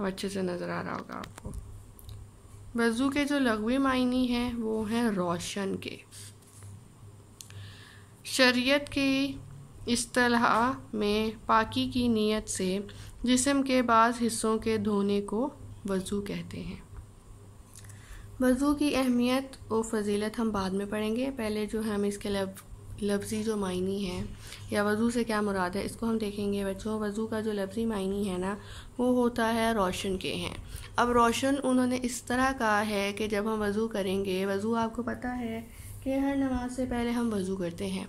अब अच्छे से नज़र आ रहा होगा आपको वज़ू के जो लघवी मायने हैं वो हैं रोशन के शरीयत की असलह में पाकी की नीयत से जिसम के बाद हिस्सों के धोने को वज़ू कहते हैं वज़ू की अहमियत और फजीलत हम बाद में पढ़ेंगे पहले जो हम इसके लफ लफ्ज़ी जो मायनी है या वज़ू से क्या मुराद है इसको हम देखेंगे बच्चों वज़ू का जो लफ्ज़ी मायनी है ना वो होता है रोशन के हैं अब रोशन उन्होंने इस तरह कहा है कि जब हम वज़ू करेंगे वज़ू आपको पता है कि हर नमाज से पहले हम वज़ू करते हैं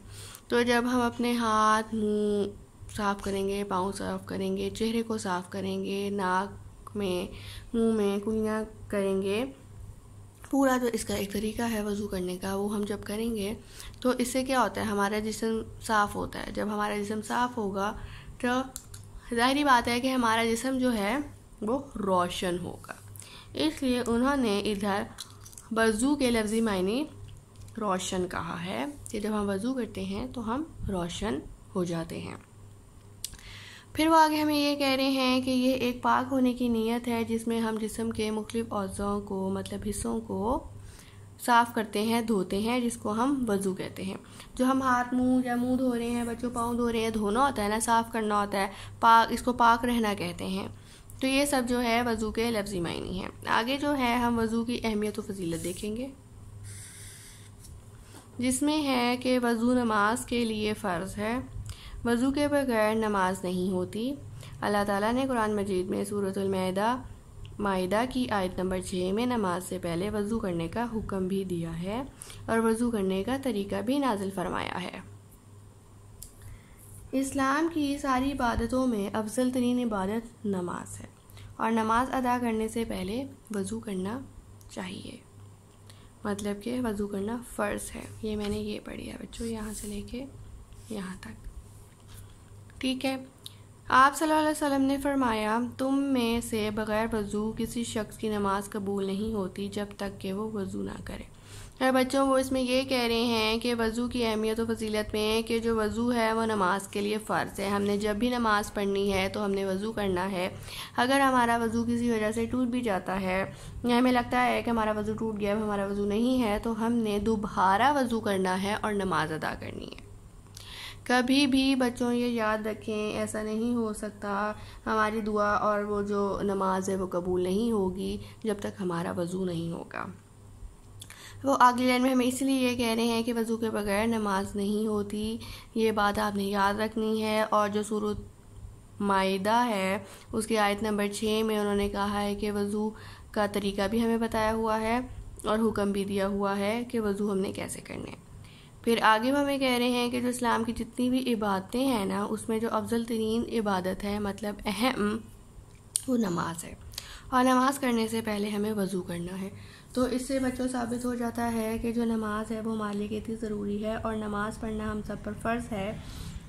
तो जब हम अपने हाथ मुंह साफ़ करेंगे पाँव साफ़ करेंगे चेहरे को साफ़ करेंगे नाक में मुँह में कुइयाँ करेंगे पूरा जो इसका एक तरीका है वज़ू करने का वो हम जब करेंगे तो इससे क्या होता है हमारा जिसम साफ़ होता है जब हमारा जिसम साफ़ होगा तो ज़ाहिर बात है कि हमारा जिसम जो है वो रोशन होगा इसलिए उन्होंने इधर वज़ू के लफ्ज़ी मायने रोशन कहा है कि जब हम वज़ू करते हैं तो हम रोशन हो जाते हैं फिर वो आगे हमें ये कह रहे हैं कि ये एक पाक होने की नीयत है जिसमें हम जिसम के मुख्तफ अज़ों को मतलब हिस्सों को साफ़ करते हैं धोते हैं जिसको हम वज़ू कहते हैं जो हम हाथ मुंह या मुंह धो रहे हैं बच्चों पाँव धो रहे हैं धोना होता है ना साफ़ करना होता है पाक इसको पाक रहना कहते हैं तो ये सब जो है वज़ू के लफ्ज़ी मायने हैं आगे जो है हम वज़ू की अहमियत व फजीलत देखेंगे जिसमें है कि वज़ू नमाज के लिए फ़र्ज़ है वज़ू के बगैर नमाज नहीं होती अल्लाह ताला ने कुरान मजीद में मैदा मायदा की आयत नंबर छः में नमाज से पहले वज़ू करने का हुक्म भी दिया है और वज़ू करने का तरीका भी नाजिल फरमाया है इस्लाम की सारी इबादतों में अफजल तरीन इबादत नमाज है और नमाज अदा करने से पहले वज़ू करना चाहिए मतलब कि वज़ू करना फ़र्ज़ है ये मैंने ये पढ़ी है बच्चों यहाँ से लेके यहाँ तक ठीक है आप सल्लल्लाहु अलैहि वसल्लम ने फरमाया तुम में से बग़ैर वज़ू किसी शख्स की नमाज़ कबूल नहीं होती जब तक कि वो वज़ू ना करे अरे बच्चों वो इसमें ये कह रहे हैं कि वज़ू की अहमियत और फजीलत में है कि जो वज़ू है वो नमाज के लिए फ़र्ज़ है हमने जब भी नमाज़ पढ़नी है तो हमने वज़ू करना है अगर हमारा वज़ू किसी वजह से टूट भी जाता है या हमें लगता है कि हमारा वज़ू टूट गया हमारा वज़ू नहीं है तो हमने दोबारा वज़ू करना है और नमाज़ अदा करनी है कभी भी बच्चों ये याद रखें ऐसा नहीं हो सकता हमारी दुआ और वो जो नमाज है वो कबूल नहीं होगी जब तक हमारा वज़ू नहीं होगा वो अगली लाइन में हमें इसलिए ये कह रहे हैं कि वज़ू के बगैर नमाज नहीं होती ये बात आपने याद रखनी है और जो सूरत मायदा है उसकी आयत नंबर छः में उन्होंने कहा है कि वज़ू का तरीका भी हमें बताया हुआ है और हुक्म भी दिया हुआ है कि वज़ू हमने कैसे करने हैं फिर आगे हमें कह रहे हैं कि जो इस्लाम की जितनी भी इबादतें हैं ना उसमें जो अफजल तरीन इबादत है मतलब अहम वो नमाज है और नमाज़ करने से पहले हमें वज़ू करना है तो इससे बच्चों साबित हो जाता है कि जो नमाज़ है वो हमारे लिए इतनी ज़रूरी है और नमाज़ पढ़ना हम सब पर फ़र्ज़ है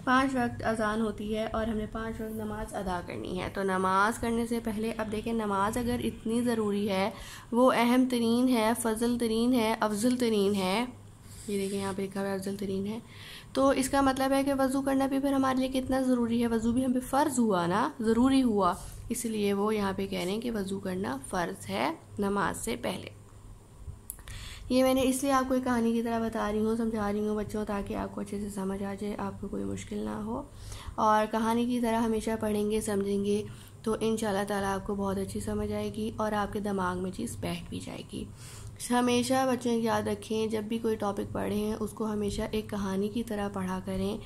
पाँच वक्त अजान होती है और हमें पाँच वक्त नमाज अदा करनी है तो नमाज़ करने से पहले अब देखें नमाज अगर इतनी ज़रूरी है वो अहम तरीन है फजल तरीन है अफजल तरीन है ये देखें यहाँ पे लिखा हुआ है अफजल तरीन है तो इसका मतलब है कि वज़ू करना भी फिर हमारे लिए कितना ज़रूरी है वज़ू भी हम पे फ़र्ज़ हुआ ना ज़रूरी हुआ इसलिए वो यहाँ पे कह रहे हैं कि वज़ू करना फ़र्ज़ है नमाज से पहले ये मैंने इसलिए आपको एक कहानी की तरह बता रही हूँ समझा रही हूँ बच्चों ताकि आपको अच्छे से समझ आ जाए आपको कोई मुश्किल ना हो और कहानी की तरह हमेशा पढ़ेंगे समझेंगे तो इन ताला आपको बहुत अच्छी समझ आएगी और आपके दिमाग में चीज़ बैठ भी जाएगी हमेशा बच्चों याद रखें जब भी कोई टॉपिक पढ़ें उसको हमेशा एक कहानी की तरह पढ़ा करें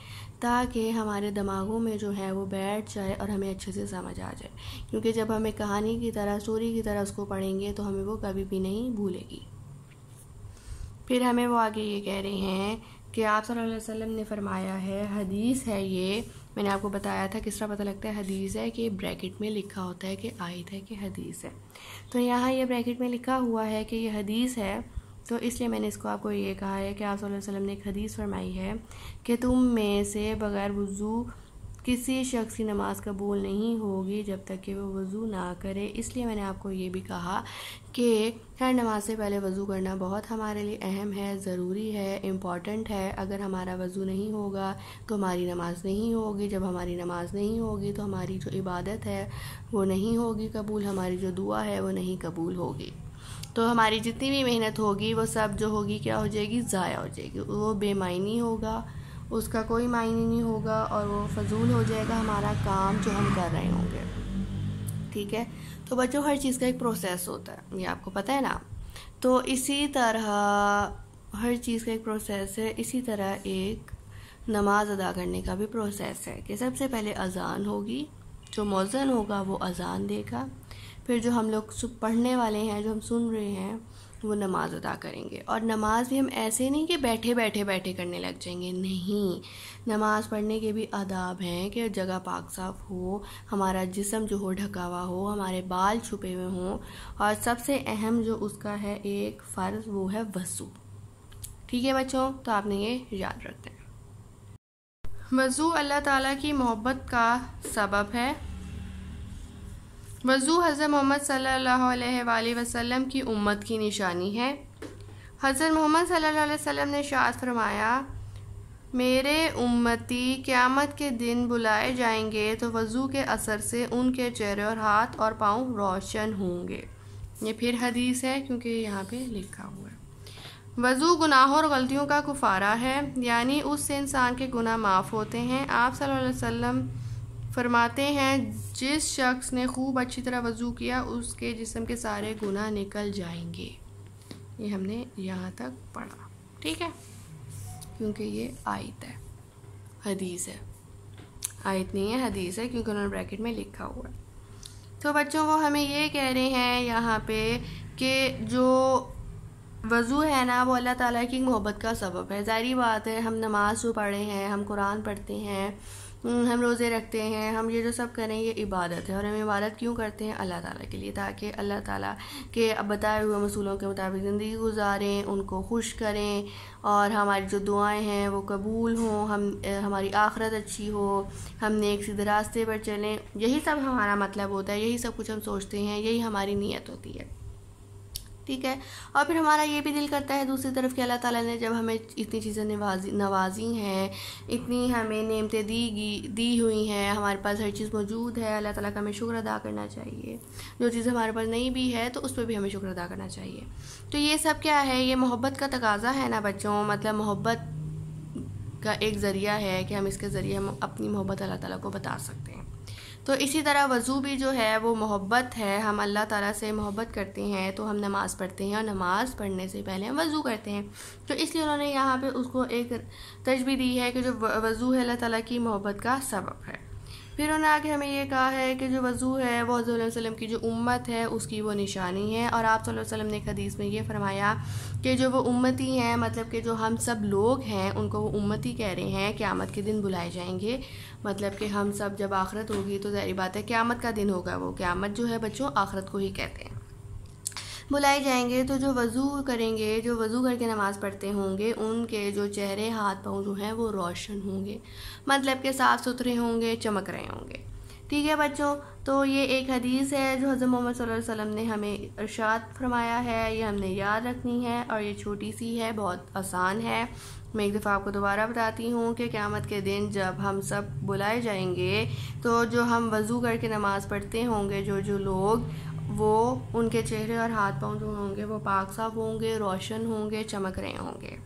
ताकि हमारे दिमागों में जो है वो बैठ जाए और हमें अच्छे से समझ आ जाए क्योंकि जब हमें कहानी की तरह स्टोरी की तरह उसको पढ़ेंगे तो हमें वो कभी भी नहीं भूलेगी फिर हमें वो आगे ये कह रहे हैं कि आप सल्लल्लाहु अलैहि वसल्लम ने फरमाया है हदीस है ये मैंने आपको बताया था किस तरह पता लगता है हदीस है कि ब्रैकेट में लिखा होता है कि आयत है कि हदीस है तो यहाँ ये ब्रैकेट में लिखा हुआ है कि ये हदीस है तो इसलिए मैंने इसको आपको ये कहा है कि आप वसल्लम ने एक हदीस फरमाई है कि तुम में से बगैर वज़ू किसी शख्स की नमाज़ कबूल नहीं होगी जब तक कि वो वज़ू ना करे इसलिए मैंने आपको ये भी कहा कि हर नमाज से पहले वज़ू करना बहुत हमारे लिए अहम है ज़रूरी है इम्पॉर्टेंट है अगर हमारा वज़ू नहीं होगा तो हमारी नमाज़ नहीं होगी जब हमारी नमाज़ नहीं होगी तो हमारी जो इबादत है वो नहीं होगी कबूल हमारी जो दुआ है वो नहीं कबूल होगी तो हमारी जितनी भी मेहनत होगी वो सब जो होगी क्या हो जाएगी ज़ाया हो जाएगी वो बेमायनी होगा उसका कोई मायने नहीं होगा और वो फजूल हो जाएगा हमारा काम जो हम कर रहे होंगे ठीक है तो बच्चों हर चीज़ का एक प्रोसेस होता है ये आपको पता है ना तो इसी तरह हर चीज़ का एक प्रोसेस है इसी तरह एक नमाज अदा करने का भी प्रोसेस है कि सबसे पहले अजान होगी जो मौजन होगा वो अजान देगा फिर जो हम लोग पढ़ने वाले हैं जो हम सुन रहे हैं वो नमाज़ अदा करेंगे और नमाज भी हम ऐसे नहीं कि बैठे बैठे बैठे करने लग जाएंगे नहीं नमाज़ पढ़ने के भी आदाब हैं कि जगह पाक साफ हो हमारा जिसम जो हो ढका हुआ हो हमारे बाल छुपे हुए हों और सबसे अहम जो उसका है एक फ़र्ज़ वो है वसू ठीक है बच्चों तो आपने ये याद रखते हैं वज़ू अल्लाह ताला की मोहब्बत का सबब है वज़ू हज़रत मोहम्मद सल्लल्लाहु वसम की उम्मत की निशानी है हज़रत मोहम्मद सल्लल्लाहु अलैहि ने शाद फरमाया मेरे उम्मती क़्यामत के दिन बुलाए जाएंगे तो वज़ू के असर से उनके चेहरे और हाथ और पाँव रोशन होंगे ये फिर हदीस है क्योंकि यहाँ पे लिखा हुआ है वज़ू गुनाहों और गलतियों का कुफारा है यानी उससे इंसान के गुनाह माफ़ होते हैं आप सल्लल्लाहु अलैहि वसल्लम फरमाते हैं जिस शख्स ने खूब अच्छी तरह वज़ू किया उसके जिसम के सारे गुना निकल जाएंगे ये हमने यहाँ तक पढ़ा ठीक है क्योंकि ये आयत है हदीस है आयत नहीं है हदीस है क्योंकि उन्होंने ब्रैकेट में लिखा हुआ है तो बच्चों वो हमें ये कह रहे हैं यहाँ पे कि जो वज़ू है ना वो अल्लाह ताला की मोहब्बत का सबब है ज़ाहरी बात है हम नमाज़ पढ़े हैं हम कुरान पढ़ते हैं हम्म, हम रोज़े रखते हैं हम ये जो सब करें ये इबादत है और हम इबादत क्यों करते हैं अल्लाह ताला के लिए ताकि अल्लाह ताला के अब बताए हुए मसूलों के मुताबिक ज़िंदगी गुजारें उनको खुश करें और हमारी जो दुआएं हैं वो कबूल हों हम हमारी आखरत अच्छी हो हम नेक सीधे रास्ते पर चलें यही सब हमारा मतलब होता है यही सब कुछ हम सोचते हैं यही हमारी नीयत होती है ठीक है और फिर हमारा ये भी दिल करता है दूसरी तरफ कि अल्लाह ताला ने जब हमें इतनी चीज़ें नवाजी नवाजी हैं इतनी हमें नेमतें दी गई दी हुई हैं हमारे पास हर चीज़ मौजूद है अल्लाह ताला का हमें शुक्र अदा करना चाहिए जो चीज़ हमारे पास नहीं भी है तो उस पर भी हमें शुक्र अदा करना चाहिए तो ये सब क्या है ये मोहब्बत का तकाजा है ना बच्चों मतलब मोहब्बत का एक ज़रिया है कि हम इसके ज़रिए हम अपनी मोहब्बत अल्लाह ताला को बता सकते हैं तो इसी तरह वज़ू भी जो है वो मोहब्बत है हम अल्लाह ताला से मोहब्बत करते हैं तो हम नमाज़ पढ़ते हैं और नमाज़ पढ़ने से पहले हम वज़ू करते हैं तो इसलिए उन्होंने यहाँ पे उसको एक तजबी दी है कि जो वज़ू है अल्लाह ताला की मोहब्बत का सबब है फिर उन्होंने आगे हमें ये कहा है कि जो वज़ू है वो हज़ू वसम की जो उम्मत है उसकी वो निशानी है और आप वसल्लम ने हदीस में ये फरमाया कि जो वो उम्मती हैं मतलब कि जो हम सब लोग हैं उनको वो उम्मती कह रहे हैं क़्यामत के दिन बुलाए जाएंगे मतलब कि हम सब जब आखरत होगी तो ज़ाहिर बात है क़्यामत का दिन होगा वो क़्यामत जो है बच्चों आखरत को ही कहते हैं बुलाए जाएंगे तो जो वज़ू करेंगे जो वज़ू करके नमाज़ पढ़ते होंगे उनके जो चेहरे हाथ पाँव जो हैं वो रोशन होंगे मतलब के साफ़ सुथरे होंगे चमक रहे होंगे ठीक है बच्चों तो ये एक हदीस है जो हज़रत मोहम्मद सल्लल्लाहु अलैहि वसल्लम ने हमें इरशाद फरमाया है ये हमने याद रखनी है और ये छोटी सी है बहुत आसान है मैं एक दफ़ा आपको दोबारा बताती हूँ कि क़्यामत के दिन जब हम सब बुलाए जाएंगे तो जो हम वज़ू करके नमाज़ पढ़ते होंगे जो जो लोग वो उनके चेहरे और हाथ पांव जो होंगे वो पाक साफ होंगे रोशन होंगे चमक रहे होंगे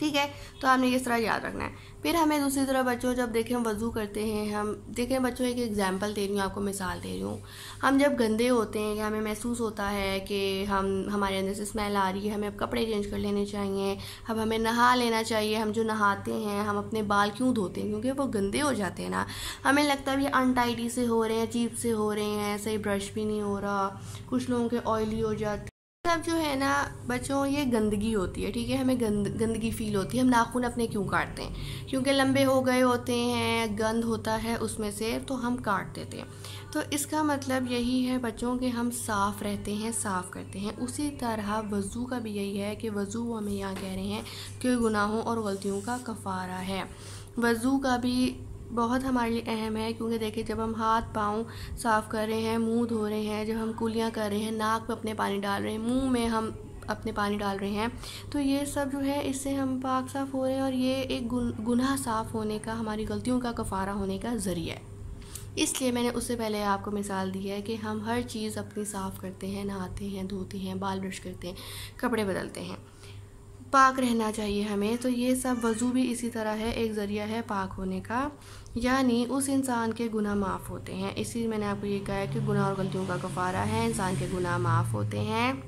ठीक है तो आपने इस तरह याद रखना है फिर हमें दूसरी तरह बच्चों जब देखें हम वज़ू करते हैं हम देखें बच्चों एक एग्जाम्पल दे रही हूँ आपको मिसाल दे रही हूँ हम जब गंदे होते हैं कि हमें महसूस होता है कि हम हमारे अंदर से स्मेल आ रही है हमें अब कपड़े चेंज कर लेने चाहिए अब हमें नहा लेना चाहिए हम जो नहाते हैं हम अपने बाल क्यों धोते हैं क्योंकि वो गंदे हो जाते हैं ना हमें लगता है ये अनटाइडी से हो रहे हैं चीप से हो रहे हैं सही ब्रश भी नहीं हो रहा कुछ लोगों के ऑयली हो जाते सब जो है ना बच्चों ये गंदगी होती है ठीक है हमें गंद गंदगी फील होती है हम नाखून अपने क्यों काटते हैं क्योंकि लंबे हो गए होते हैं गंद होता है उसमें से तो हम काट देते हैं तो इसका मतलब यही है बच्चों के हम साफ़ रहते हैं साफ़ करते हैं उसी तरह वज़ू का भी यही है कि वज़ू हमें यहाँ कह रहे हैं कि गुनाहों और गलतियों का कफ़ारा है वज़ू का भी बहुत हमारे लिए अहम है क्योंकि देखिए जब हम हाथ पाँव साफ़ कर रहे हैं मुंह धो रहे हैं जब हम कुलियाँ कर रहे हैं नाक में अपने पानी डाल रहे हैं मुंह में हम अपने पानी डाल रहे हैं तो ये सब जो है इससे हम पाक साफ़ हो रहे हैं और ये एक गुन, गुनाह साफ़ होने का हमारी गलतियों का कफारा होने का ज़रिया है इसलिए मैंने उससे पहले आपको मिसाल दी है कि हम हर चीज़ अपनी साफ़ करते हैं नहाते हैं धोते हैं बाल ब्रश करते हैं कपड़े बदलते हैं पाक रहना चाहिए हमें तो ये सब वज़ू भी इसी तरह है एक ज़रिया है पाक होने का यानी उस इंसान के गुनाह माफ़ होते हैं इसी मैंने आपको ये कहा है कि गुनाह और गलतियों का गफ़ारा है इंसान के गुनाह माफ़ होते हैं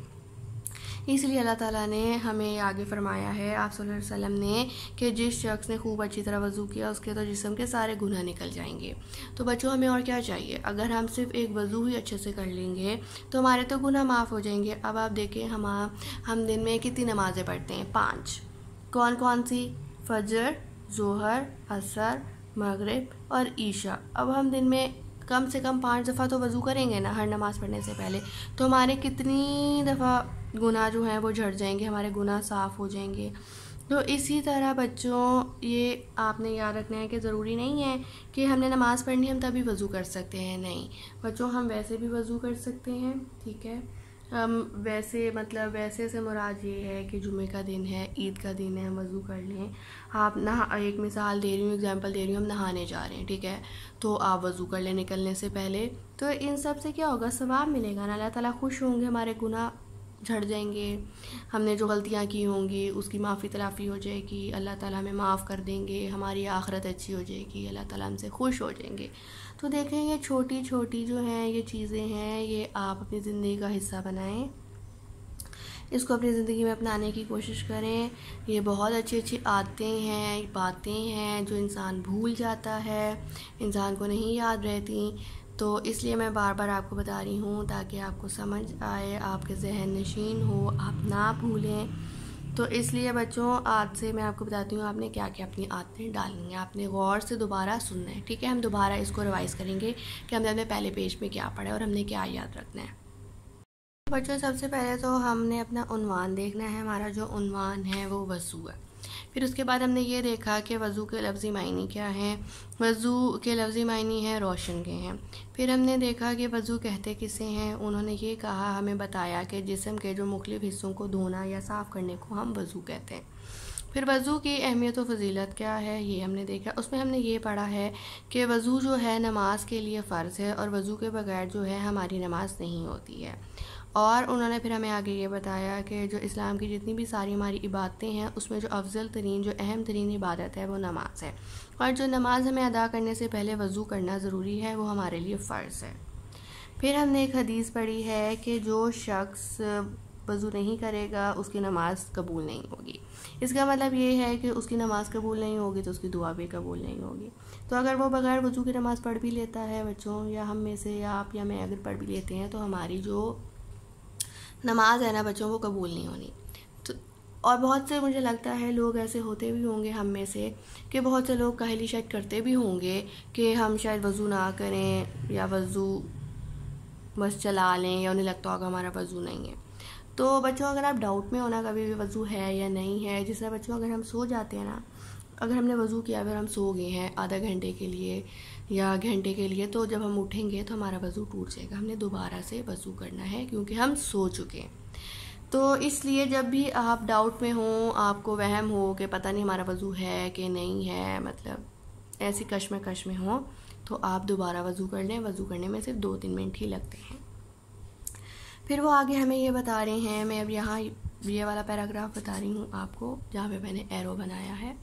इसलिए अल्लाह ताला ने हमें आगे फरमाया है आप वसल्लम ने कि जिस शख्स ने खूब अच्छी तरह वज़ू किया उसके तो जिसम के सारे गुनाह निकल जाएंगे तो बच्चों हमें और क्या चाहिए अगर हम सिर्फ एक वज़ू ही अच्छे से कर लेंगे तो हमारे तो गुनाह माफ़ हो जाएंगे अब आप देखें हम हम दिन में कितनी नमाज़ें पढ़ते हैं पाँच कौन कौन सी फजर जोहर असर मगरब और ईशा अब हम दिन में कम से कम पाँच दफ़ा तो वज़ू करेंगे ना हर नमाज़ पढ़ने से पहले तो हमारे कितनी दफ़ा गुनाह जो हैं वो झड़ जाएंगे हमारे गुनाह साफ़ हो जाएंगे तो इसी तरह बच्चों ये आपने याद रखना है कि ज़रूरी नहीं है कि हमने नमाज़ पढ़नी हम तभी वज़ू कर सकते हैं नहीं बच्चों हम वैसे भी वज़ू कर सकते हैं ठीक है हम वैसे मतलब वैसे से मुराद ये है कि जुमे का दिन है ईद का दिन है वज़ू कर लें आप नहा एक मिसाल दे रही हूँ एग्जांपल दे रही हूँ हम नहाने जा रहे हैं ठीक है तो आप वज़ू कर लें निकलने से पहले तो इन सब से क्या होगा सवाब मिलेगा ना अल्लाह ताला खुश होंगे हमारे गुनाह झड़ जाएंगे हमने जो गलतियाँ की होंगी उसकी माफ़ी तलाफ़ी हो जाएगी अल्लाह ताला हमें माफ़ कर देंगे हमारी आखरत अच्छी हो जाएगी अल्लाह ताला हमसे खुश हो जाएंगे तो देखें ये छोटी छोटी जो हैं ये चीज़ें हैं ये आप अपनी ज़िंदगी का हिस्सा बनाएं इसको अपनी ज़िंदगी में अपनाने की कोशिश करें ये बहुत अच्छी अच्छी आदतें हैं बातें हैं जो इंसान भूल जाता है इंसान को नहीं याद रहती तो इसलिए मैं बार बार आपको बता रही हूँ ताकि आपको समझ आए आपके जहन नशीन हो आप ना भूलें तो इसलिए बच्चों आज से मैं आपको बताती हूँ आपने क्या क्या अपनी आदतें डालनी है आपने गौर से दोबारा सुनना है ठीक है हम दोबारा इसको रिवाइज़ करेंगे कि हमने अपने पहले पेज में क्या पढ़ा है और हमने क्या याद रखना है तो बच्चों सबसे पहले तो हमने अपना उनवान देखना है हमारा जो उनवान है वो वसू है फिर उसके बाद हमने ये देखा कि वज़ू के लफ्ज़ी मायने क्या हैं वज़ू के लफ्ज़ी मायने हैं रोशन के हैं फिर हमने देखा कि वज़ू कहते किसे हैं उन्होंने ये कहा हमें बताया कि जिसम के जो मुख्तफ हिस्सों को धोना या साफ़ करने को हम वज़ू कहते हैं फिर वज़ू की अहमियत व फजीलत क्या है ये हमने देखा उसमें हमने ये पढ़ा है कि वज़ू जो है नमाज के लिए फ़र्ज़ है और वज़ू के बगैर जो है हमारी नमाज नहीं होती है और उन्होंने फिर हमें आगे ये बताया कि जो इस्लाम की जितनी भी सारी हमारी इबादतें हैं उसमें जो अफजल तरीन जो अहम तरीन इबादत है वो नमाज है और जो नमाज हमें अदा करने से पहले वज़ू करना ज़रूरी है वो हमारे लिए फ़र्ज़ है फिर हमने एक हदीस पढ़ी है कि जो शख्स वज़ू नहीं करेगा उसकी नमाज़ कबूल नहीं होगी इसका मतलब ये है कि उसकी नमाज़ कबूल नहीं होगी तो उसकी दुआ भी कबूल नहीं होगी तो अगर वो बग़ैर वज़ू की नमाज़ पढ़ भी लेता है बच्चों या हम में से या आप या मैं अगर पढ़ भी लेते हैं तो हमारी जो नमाज है ना बच्चों को कबूल नहीं होनी तो और बहुत से मुझे लगता है लोग ऐसे होते भी होंगे हम में से कि बहुत से लोग कहली शायद करते भी होंगे कि हम शायद वज़ू ना करें या वज़ू बस चला लें या उन्हें लगता होगा हमारा वज़ू नहीं है तो बच्चों अगर आप डाउट में होना कभी भी वज़ू है या नहीं है जिस तरह बच्चों अगर हम सो जाते हैं ना अगर हमने वज़ू किया अगर हम सो गए हैं आधा घंटे के लिए या घंटे के लिए तो जब हम उठेंगे तो हमारा वज़ू टूट जाएगा हमने दोबारा से वज़ू करना है क्योंकि हम सो चुके हैं तो इसलिए जब भी आप डाउट में हों आपको वहम हो कि पता नहीं हमारा वज़ू है कि नहीं है मतलब ऐसी कश में हों तो आप दोबारा वज़ू कर लें वज़ू करने में सिर्फ दो तीन मिनट ही लगते हैं फिर वो आगे हमें ये बता रहे हैं मैं अब यहाँ ये वाला पैराग्राफ बता रही हूँ आपको जहाँ पे मैंने एरो बनाया है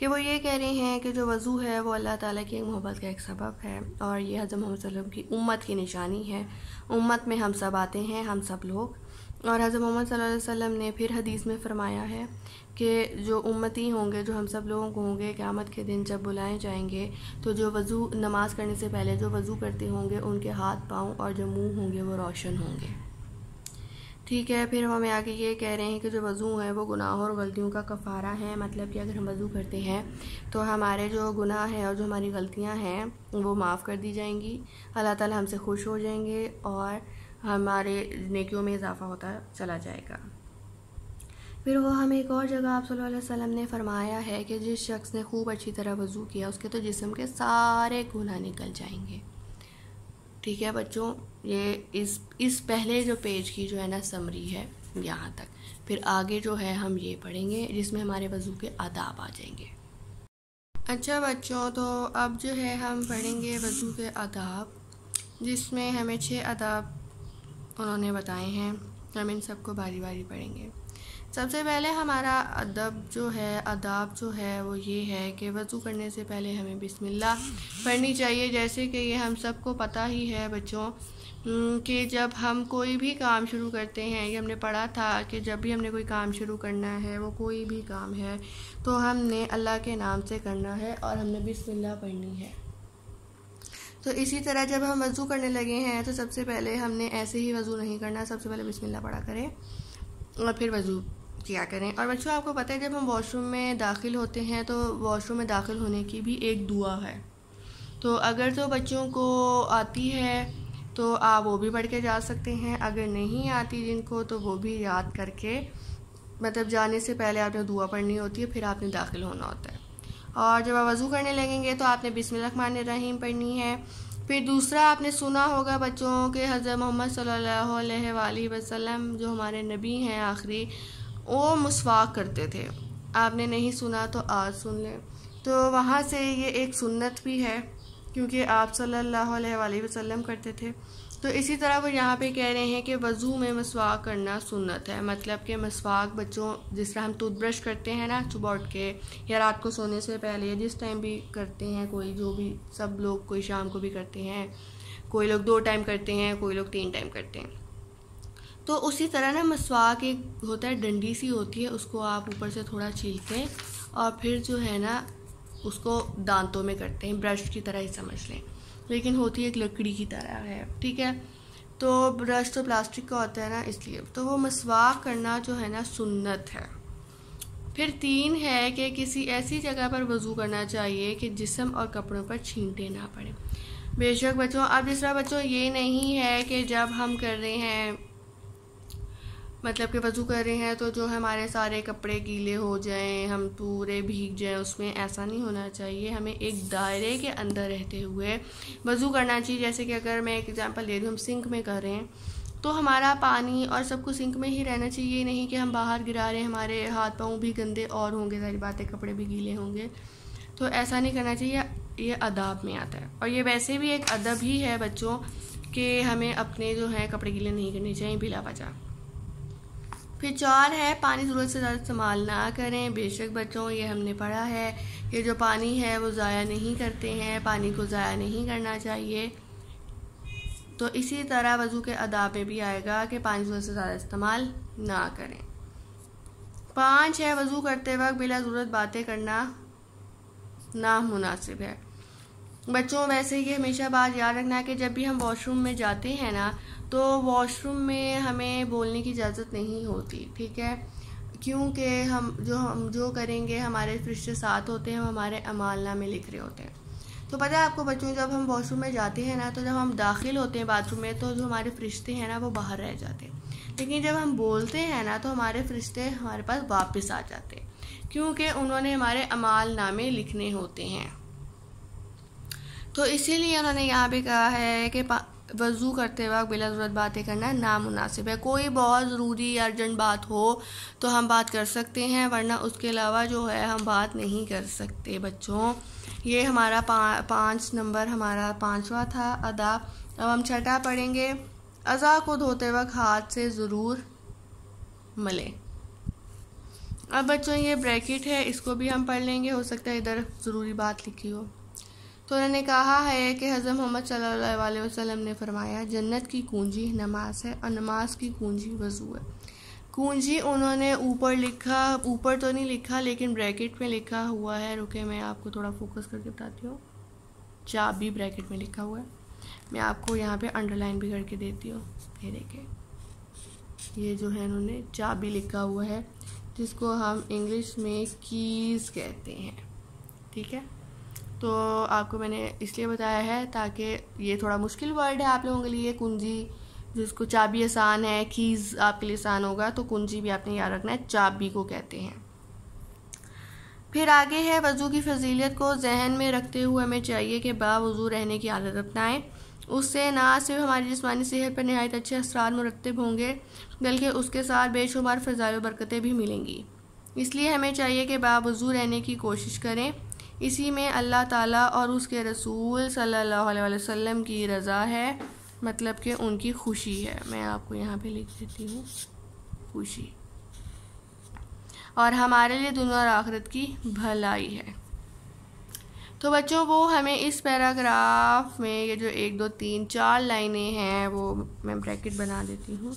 कि वो ये कह रहे हैं कि जो वज़ू है वो अल्लाह ताला की मोहब्बत का एक सबब है और ये हज़रत मोहम्मद वसल्लम की उम्मत की निशानी है उम्मत में हम सब आते हैं हम सब लोग और हज़रत मोहम्मद सल्लल्लाहु अलैहि वसल्लम ने फिर हदीस में फरमाया है कि जो उम्मती होंगे जो हम सब लोगों को होंगे क़्यामत के दिन जब बुलाए जाएंगे तो जो वज़ू नमाज़ करने से पहले जो वज़ू करते होंगे उनके हाथ पाँव और जो मुँह होंगे वो रोशन होंगे ठीक है फिर हम हमें आगे ये कह रहे हैं कि जो वज़ू है वो गुनाहों और गलतियों का कफ़ारा है मतलब कि अगर हम वज़ू करते हैं तो हमारे जो गुनाह हैं और जो हमारी गलतियां हैं वो माफ़ कर दी जाएंगी अल्लाह ताला हमसे खुश हो जाएंगे और हमारे नेकियों में इजाफ़ा होता चला जाएगा फिर वो हमें एक और जगह आप सल्लल्लाहु अलैहि वसल्लम ने फरमाया है कि जिस शख्स ने खूब अच्छी तरह वज़ू किया उसके तो जिसम के सारे गुनाह निकल जाएंगे ठीक है बच्चों ये इस इस पहले जो पेज की जो है ना समरी है यहाँ तक फिर आगे जो है हम ये पढ़ेंगे जिसमें हमारे वज़ू के आदाब आ जाएंगे अच्छा बच्चों तो अब जो है हम पढ़ेंगे वज़ू के आदाब जिसमें हमें छः आदाब उन्होंने बताए हैं हम इन सबको बारी बारी पढ़ेंगे सबसे पहले हमारा अदब जो है अदाब जो है वो ये है कि वज़ू करने से पहले हमें बिसमिल्ला पढ़नी चाहिए जैसे कि ये हम सबको पता ही है बच्चों कि जब हम कोई भी काम शुरू करते हैं ये हमने पढ़ा था कि जब भी हमने कोई काम शुरू करना है वो कोई भी काम है तो हमने अल्लाह के नाम से करना है और हमने बिसमिल्ला पढ़नी है तो इसी तरह जब हम वज़ू करने लगे हैं तो सबसे पहले हमने ऐसे ही वज़ू नहीं करना सबसे पहले बिसमिल्ला पढ़ा करें और फिर वज़ू क्या करें और बच्चों आपको पता है जब हम वॉशरूम में दाखिल होते हैं तो वॉशरूम में दाखिल होने की भी एक दुआ है तो अगर तो बच्चों को आती है तो आप वो भी पढ़ के जा सकते हैं अगर नहीं आती जिनको तो वो भी याद करके मतलब जाने से पहले आपने दुआ पढ़नी होती है फिर आपने दाखिल होना होता है और जब आप वज़ू करने लगेंगे तो आपने बिसमान रहीम पढ़नी है फिर दूसरा आपने सुना होगा बच्चों के हज़रत मोहम्मद सल्लल्लाहु अलैहि वसल्लम जो हमारे नबी हैं आखिरी वो मुसवाक करते थे आपने नहीं सुना तो आज सुन लें तो वहाँ से ये एक सुन्नत भी है क्योंकि आप सल्लल्लाहु अलैहि वसल्लम करते थे तो इसी तरह वो यहाँ पे कह रहे हैं कि वज़ू में मसवाक करना सुन्नत है मतलब कि मसवाक बच्चों जिस तरह हम टूथब्रश करते हैं ना सुबह उठ के या रात को सोने से पहले जिस टाइम भी करते हैं कोई जो भी सब लोग कोई शाम को भी करते हैं कोई लोग दो टाइम करते हैं कोई लोग तीन टाइम करते हैं तो उसी तरह ना मसवाक एक होता है डंडी सी होती है उसको आप ऊपर से थोड़ा छीलते हैं और फिर जो है ना उसको दांतों में करते हैं ब्रश की तरह ही समझ लें लेकिन होती है एक लकड़ी की तरह है ठीक है तो ब्रश तो प्लास्टिक का होता है ना इसलिए तो वो मसवाक करना जो है ना सुन्नत है फिर तीन है कि किसी ऐसी जगह पर वज़ू करना चाहिए कि जिसम और कपड़ों पर छींटे ना पड़े बेशक बच्चों अब दूसरा बच्चों ये नहीं है कि जब हम कर रहे हैं मतलब कि वज़ू कर रहे हैं तो जो हमारे सारे कपड़े गीले हो जाएं हम पूरे भीग जाएं उसमें ऐसा नहीं होना चाहिए हमें एक दायरे के अंदर रहते हुए वज़ू करना चाहिए जैसे कि अगर मैं एक एग्ज़ाम्पल दे दूँ हम सिंक में कर रहे हैं तो हमारा पानी और सब कुछ सिंक में ही रहना चाहिए नहीं कि हम बाहर गिरा रहे हैं हमारे हाथ पाँव भी गंदे और होंगे सारी बातें कपड़े भी गीले होंगे तो ऐसा नहीं करना चाहिए ये अदाब में आता है और ये वैसे भी एक अदब ही है बच्चों कि हमें अपने जो है कपड़े गीले नहीं करने चाहिए बिला बचा फिर चार है पानी ज़रूरत से ज़्यादा इस्तेमाल ना करें बेशक बच्चों ये हमने पढ़ा है कि जो पानी है वो ज़ाया नहीं करते हैं पानी को ज़ाया नहीं करना चाहिए तो इसी तरह वज़ू के अदाब में भी आएगा कि पानी ज़रूरत से ज़्यादा इस्तेमाल ना करें पाँच है वज़ू करते वक्त बिला ज़रूरत बातें करना नामुनासिब है बच्चों वैसे ही हमेशा बात याद रखना है कि जब भी हम वॉशरूम में जाते हैं ना तो वॉशरूम में हमें बोलने की इजाज़त नहीं होती ठीक है क्योंकि हम जो हम जो करेंगे हमारे फ्रिश्ते साथ होते हैं हम हमारे अमालना में लिख रहे होते हैं तो पता है आपको बच्चों जब हम वॉशरूम में जाते हैं ना तो जब हम दाखिल होते हैं बाथरूम में तो जो हमारे फरिश्ते हैं ना वो बाहर रह जाते हैं लेकिन जब हम बोलते हैं ना तो हमारे फरिश्ते हमारे पास वापस आ जाते हैं क्योंकि उन्होंने हमारे अमाल नामे लिखने होते हैं तो इसीलिए उन्होंने यहाँ पे कहा है कि वज़ू करते वक्त बिला ज़रूरत बातें करना नामनासिब है कोई बहुत ज़रूरी या अर्जेंट बात हो तो हम बात कर सकते हैं वरना उसके अलावा जो है हम बात नहीं कर सकते बच्चों ये हमारा पा, पाँच नंबर हमारा पाँचवा था अदा अब हम छठा पढ़ेंगे अज़ा को धोते वक्त हाथ से ज़रूर मले अब बच्चों ये ब्रैकेट है इसको भी हम पढ़ लेंगे हो सकता है इधर ज़रूरी बात लिखी हो तो उन्होंने कहा है कि हज़रत मोहम्मद सल्लल्लाहु अलैहि वसल्लम ने फरमाया जन्नत की कुंजी नमाज है और नमाज की कुंजी वजू है कुंजी उन्होंने ऊपर लिखा ऊपर तो नहीं लिखा लेकिन ब्रैकेट में लिखा हुआ है रुके मैं आपको थोड़ा फोकस करके बताती हूँ चाबी ब्रैकेट में लिखा हुआ है मैं आपको यहाँ पे अंडरलाइन भी करके देती हूँ ये देखें ये जो है उन्होंने चाबी लिखा हुआ है जिसको हम इंग्लिश में कीज़ कहते हैं ठीक है तो आपको मैंने इसलिए बताया है ताकि ये थोड़ा मुश्किल वर्ड है आप लोगों के लिए कुंजी जिसको चाबी आसान है कीज़ आपके लिए आसान होगा तो कुंजी भी आपने याद रखना है चाबी को कहते हैं फिर आगे है वज़ू की फजीलियत को जहन में रखते हुए हमें चाहिए कि बावज़ू रहने की आदत अपनाएं उससे ना सिर्फ हमारी जिसमानी सेहत पर नहायत अच्छे असरार मुरतब होंगे बल्कि उसके साथ बेशुमार फ़ज़ाई बरकतें भी मिलेंगी इसलिए हमें चाहिए कि बावज़ू रहने की कोशिश करें इसी में अल्लाह ताला और उसके रसूल सल्लल्लाहु अलैहि वसल्लम की रज़ा है मतलब कि उनकी खुशी है मैं आपको यहाँ पे लिख देती हूँ खुशी और हमारे लिए दुनिया और आखरत की भलाई है तो बच्चों वो हमें इस पैराग्राफ में ये जो एक दो तीन चार लाइनें हैं वो मैं ब्रैकेट बना देती हूँ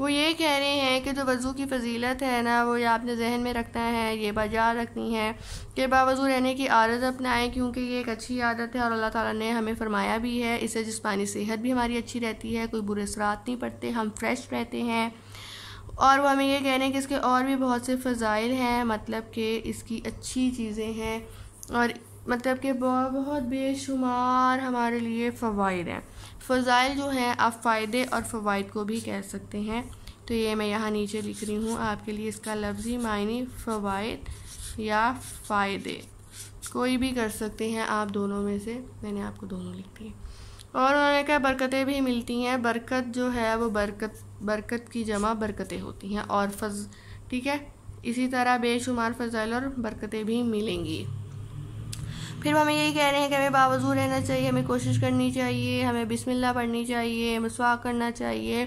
वो ये कह रहे हैं कि जो वज़ू की फजीलत है ना वो ये आपने जहन में रखना है ये बात याद रखनी है कि बावज़ू रहने की आदत अपनाएं क्योंकि ये एक अच्छी आदत है और अल्लाह ताला ने हमें फरमाया भी है इससे जिसमानी सेहत भी हमारी अच्छी रहती है कोई बुरे असरात नहीं पड़ते हम फ्रेश रहते हैं और वो हमें ये कह रहे हैं कि इसके और भी बहुत से फ़जाइल हैं मतलब कि इसकी अच्छी चीज़ें हैं और मतलब कि बहुत बेशुमार हमारे लिए फ़वाद हैं फ़ज़ाइल जो हैं आप फ़ायदे और फ़वाद को भी कह सकते हैं तो ये मैं यहाँ नीचे लिख रही हूँ आपके लिए इसका लफ्ज़ी मायने फ़वाद या फ़ायदे कोई भी कर सकते हैं आप दोनों में से मैंने आपको दोनों लिख दिए और उन्होंने कहा बरकतें भी मिलती हैं बरकत जो है वो बरकत बरकत की जमा बरकतें होती हैं और फज ठीक है इसी तरह बेशुमार फजाइल और बरकतें भी मिलेंगी फिर हमें यही कह रहे हैं कि हमें बावजूद रहना चाहिए हमें कोशिश करनी चाहिए हमें बिस्मिल्लाह पढ़नी चाहिए मसवाक करना चाहिए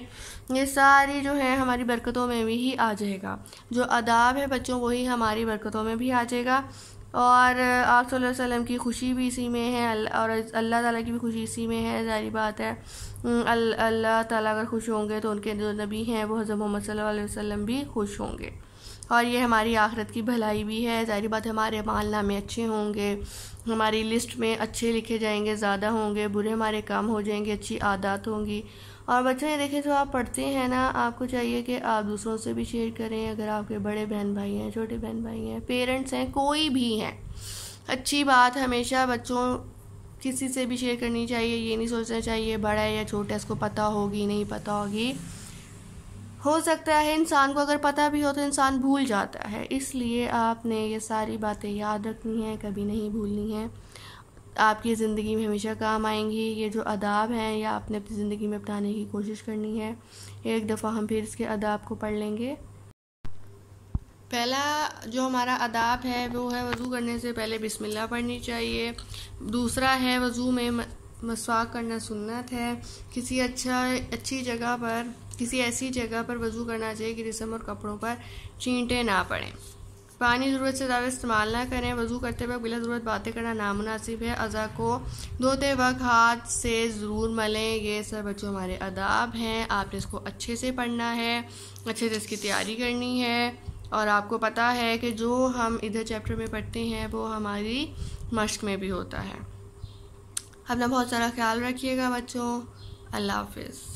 ये सारी जो है हमारी बरकतों में भी ही आ जाएगा जो आदाब है बच्चों वही हमारी बरकतों में भी आ जाएगा और आप वसल्लम की खुशी भी इसी में है और अल्लाह ताला की भी खुशी इसी में है जारी बात है अल्लाह ताला अगर खुश होंगे तो उनके जो नबी हैं वो हज़रत मोहम्मद सल्लल्लाहु अलैहि वसल्लम भी खुश होंगे और ये हमारी आखरत की भलाई भी है ज़ाहिर बात हमारे में अच्छे होंगे हमारी लिस्ट में अच्छे लिखे जाएंगे ज़्यादा होंगे बुरे हमारे कम हो जाएंगे अच्छी आदत होंगी और बच्चों ये देखें जो तो आप पढ़ते हैं ना आपको चाहिए कि आप दूसरों से भी शेयर करें अगर आपके बड़े बहन भाई हैं छोटे बहन भाई हैं पेरेंट्स हैं कोई भी हैं अच्छी बात हमेशा बच्चों किसी से भी शेयर करनी चाहिए ये नहीं सोचना चाहिए बड़ा है या छोटा इसको पता होगी नहीं पता होगी हो सकता है इंसान को अगर पता भी हो तो इंसान भूल जाता है इसलिए आपने ये सारी बातें याद रखनी हैं कभी नहीं भूलनी हैं आपकी ज़िंदगी में हमेशा काम आएंगी ये जो अदाब हैं या आपने अपनी ज़िंदगी में अपनाने की कोशिश करनी है एक दफ़ा हम फिर इसके अदाब को पढ़ लेंगे पहला जो हमारा अदाब है वो है वज़ू करने से पहले बिस्मिल्लाह पढ़नी चाहिए दूसरा है वज़ू में मसवाक करना सुन्नत है किसी अच्छा अच्छी जगह पर किसी ऐसी जगह पर वज़ू करना चाहिए कि जिसम और कपड़ों पर चींटे ना पड़ें पानी ज़रूरत से ज़्यादा इस्तेमाल ना करें वज़ू करते वक्त बिला ज़रूरत बातें करना नामनासिब है अज़ा को धोते वक्त हाथ से ज़रूर मलें ये सब बच्चों हमारे अदाब हैं आपने इसको अच्छे से पढ़ना है अच्छे से इसकी तैयारी करनी है और आपको पता है कि जो हम इधर चैप्टर में पढ़ते हैं वो हमारी मश्क में भी होता है अपना बहुत सारा ख्याल रखिएगा बच्चों अल्लाह हाफिज़